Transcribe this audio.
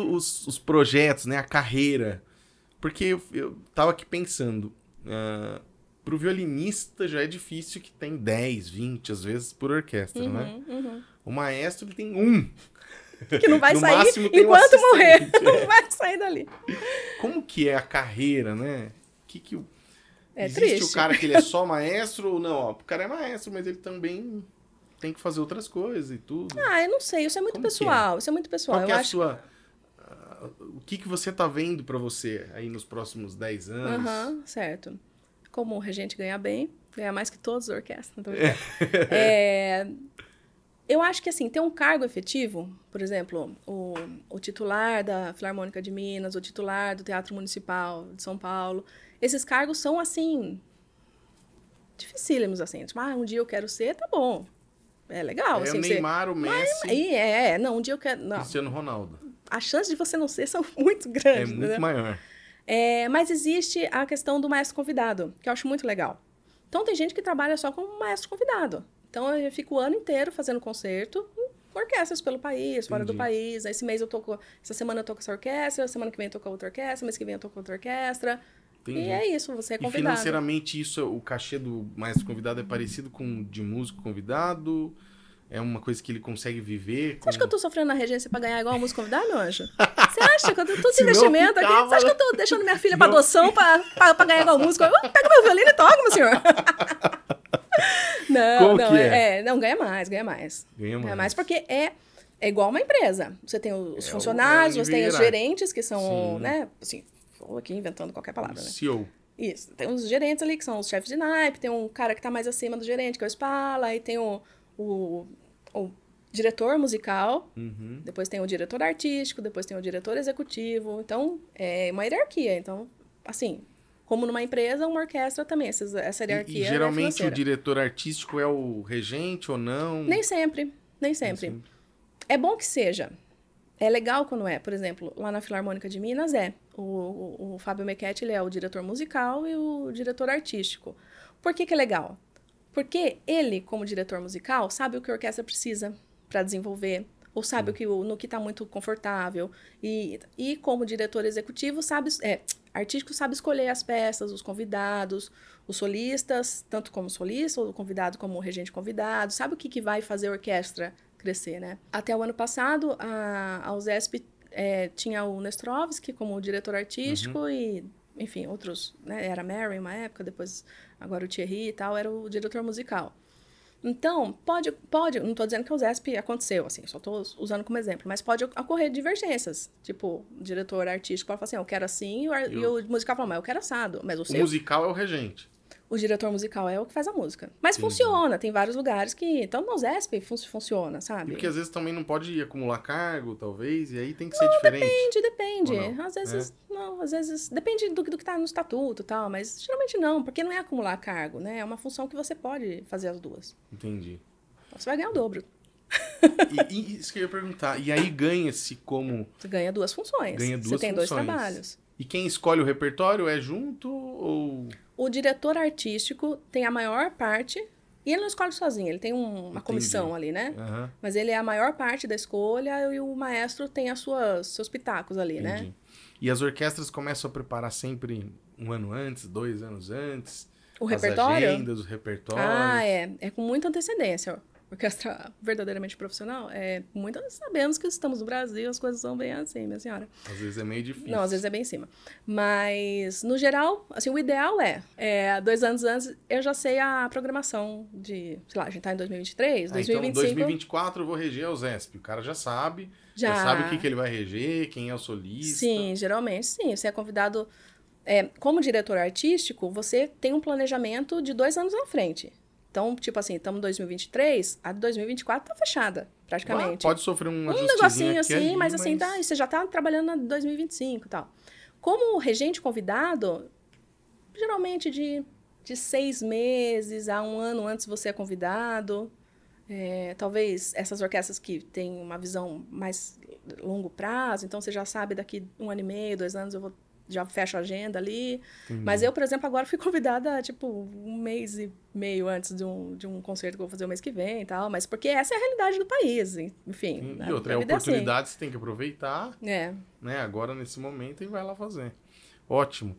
os, os projetos, né? A carreira. Porque eu, eu tava aqui pensando. Uh, pro violinista já é difícil que tem 10, 20, às vezes, por orquestra, né? uhum, né? Uhum. O maestro ele tem um. Que não vai sair máximo, enquanto um morrer. Não vai sair dali. Como que é a carreira, né? Que que É Existe triste. o cara que ele é só maestro ou não? Ó, o cara é maestro, mas ele também tem que fazer outras coisas e tudo. Ah, eu não sei. Isso é muito Como é? pessoal. É? Isso é muito pessoal. Qual é eu é acho... a sua o que, que você tá vendo para você aí nos próximos 10 anos? Uhum, certo. Como o regente ganhar bem, ganhar mais que todos a orquestras É. É, eu acho que assim, ter um cargo efetivo, por exemplo, o, o titular da Filarmônica de Minas, o titular do Teatro Municipal de São Paulo, esses cargos são assim dificílimos assim. Tipo, ah, um dia eu quero ser, tá bom. É legal. É assim, o Neymar, você... o Messi. Mas, é, é, não, um dia eu quero. Não. Cristiano Ronaldo a chance de você não ser são muito grandes. É muito maior. É, mas existe a questão do maestro convidado, que eu acho muito legal. Então, tem gente que trabalha só como maestro convidado. Então, eu fico o ano inteiro fazendo concerto com orquestras pelo país, Entendi. fora do país. Esse mês eu tô com... Essa semana eu tô com essa orquestra, semana que vem eu tô com outra orquestra, mês que vem eu tô com outra orquestra. Entendi. E é isso, você é convidado. E financeiramente, isso, o cachê do maestro convidado é parecido com o de músico convidado? É uma coisa que ele consegue viver. Você acha que eu tô sofrendo na regência pra ganhar igual a música convidar, meu anjo? Você acha que eu tô todo investimento aqui? Você acha que eu tô deixando minha filha pra não. adoção pra, pra, pra, ganhar igual a música? Pega meu violino e toca, meu senhor. não, Como não, é, é? é? Não, ganha mais, ganha mais. Ganha mais. Ganha mais porque é. É igual uma empresa. Você tem é os é, funcionários, você tem os gerentes, que são, Sim. né? Assim, vou aqui inventando qualquer palavra, né? CEO. Isso. Tem uns gerentes ali, que são os chefes de naipe, tem um cara que tá mais acima do gerente, que é o Spala, aí tem o, o o diretor musical, uhum. depois tem o diretor artístico, depois tem o diretor executivo. Então, é uma hierarquia. Então, assim, como numa empresa, uma orquestra também, essa, essa hierarquia. E, e é geralmente é o diretor artístico é o regente ou não? Nem sempre, nem sempre. Nem sempre. É bom que seja. É legal quando é. Por exemplo, lá na Filarmônica de Minas é. O, o, o Fábio Mequete, ele é o diretor musical e o diretor artístico. Por que, que é legal? Porque ele, como diretor musical, sabe o que a orquestra precisa para desenvolver, ou sabe o que, no que está muito confortável. E, e como diretor executivo, sabe, é, artístico sabe escolher as peças, os convidados, os solistas, tanto como solista, ou convidado como regente convidado, sabe o que, que vai fazer a orquestra crescer, né? Até o ano passado, a, a USESP é, tinha o Nestrovski como diretor uhum. artístico uhum. e enfim, outros, né? Era Mary uma época, depois agora o Thierry e tal, era o diretor musical. Então, pode, pode, não estou dizendo que o ZESP aconteceu, assim, só estou usando como exemplo, mas pode ocorrer divergências. Tipo, o diretor artístico pode falar assim, eu quero assim, e o, e o musical fala, mas eu quero assado. Mas o, o musical é o regente o diretor musical é o que faz a música. Mas Sim. Uhum. funciona, tem vários lugares que. Então, no ZESP fun funciona, sabe? E porque às vezes também não pode acumular cargo, talvez, e aí tem que não, ser diferente. Depende, depende. Às vezes, é. não, às vezes. Depende do, do que está no estatuto e tal, mas geralmente não, porque não é acumular cargo, né? É uma função que você pode fazer as duas. Entendi. você vai ganhar o dobro. e, e, isso que eu ia perguntar. E aí ganha-se como. Você ganha duas funções. Ganha duas você tem dois trabalhos. E quem escolhe o repertório é junto ou. O diretor artístico tem a maior parte. E ele não escolhe sozinho, ele tem um, uma Entendi. comissão ali, né? Uhum. Mas ele é a maior parte da escolha e o maestro tem as suas, seus pitacos ali, né? Entendi. né? E as orquestras começam a preparar sempre um ano antes, dois anos antes? O as repertório? agendas, o repertório. Ah, é. É com muita antecedência orquestra é verdadeiramente profissional, é, muitas sabemos que estamos no Brasil, as coisas são bem assim, minha senhora. Às vezes é meio difícil. Não, às vezes é bem em cima. Mas, no geral, assim, o ideal é, é dois anos antes, eu já sei a programação de, sei lá, a gente tá em 2023, ah, 2025. Então, 2024 eu vou reger o ZESP, o cara já sabe, já, já sabe o que, que ele vai reger, quem é o solista. Sim, geralmente sim, você é convidado... É, como diretor artístico, você tem um planejamento de dois anos à frente. Então, tipo assim, estamos em 2023, a de 2024 tá fechada, praticamente. Ah, pode sofrer um Um negocinho assim, ali, mas, mas, assim, tá, você já tá trabalhando na 2025 e tal. Como regente convidado, geralmente de, de seis meses a um ano antes você é convidado. É, talvez essas orquestras que têm uma visão mais longo prazo, então você já sabe daqui um ano e meio, dois anos eu vou já fecho a agenda ali. Entendi. Mas eu, por exemplo, agora fui convidada, tipo, um mês e meio antes de um, de um concerto que eu vou fazer o mês que vem e tal. Mas porque essa é a realidade do país, enfim. E outra, é, é assim. oportunidade, assim. você tem que aproveitar. É. Né, agora, nesse momento, e vai lá fazer. Ótimo.